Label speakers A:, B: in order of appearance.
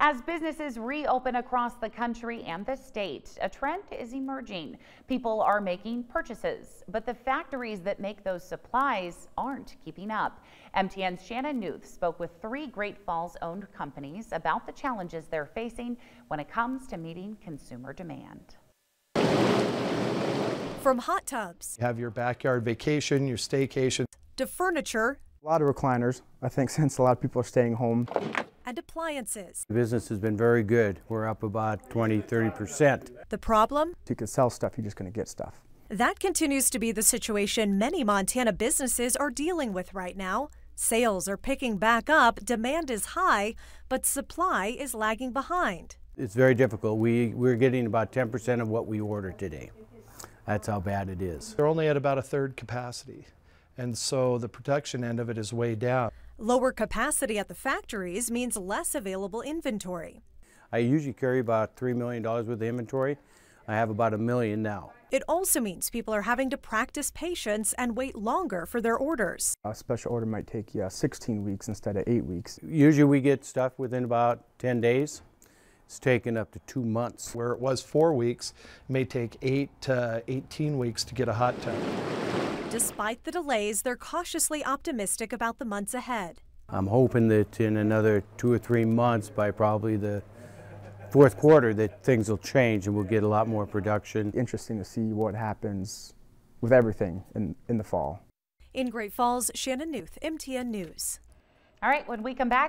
A: As businesses reopen across the country and the state, a trend is emerging. People are making purchases, but the factories that make those supplies aren't keeping up. MTN's Shannon Newth spoke with three Great Falls owned companies about the challenges they're facing when it comes to meeting consumer demand
B: from hot tubs.
C: You have your backyard vacation, your staycation.
B: To furniture.
C: A lot of recliners, I think, since a lot of people are staying home
B: and appliances.
C: The business has been very good. We're up about 20, 30%.
B: The problem?
C: If you can sell stuff, you're just going to get stuff.
B: That continues to be the situation many Montana businesses are dealing with right now. Sales are picking back up, demand is high, but supply is lagging behind.
C: It's very difficult. We, we're getting about 10% of what we order today. That's how bad it is. They're only at about a third capacity, and so the production end of it is way down.
B: Lower capacity at the factories means less available inventory.
C: I usually carry about $3 million worth of inventory. I have about a million now.
B: It also means people are having to practice patience and wait longer for their orders.
C: A special order might take yeah, uh, 16 weeks instead of 8 weeks. Usually we get stuff within about 10 days. It's taken up to two months. Where it was four weeks, it may take eight to 18 weeks to get a hot tub.
B: Despite the delays, they're cautiously optimistic about the months ahead.
C: I'm hoping that in another two or three months, by probably the fourth quarter, that things will change and we'll get a lot more production. Interesting to see what happens with everything in, in the fall.
B: In Great Falls, Shannon Newth, MTN News. All right, when we come back,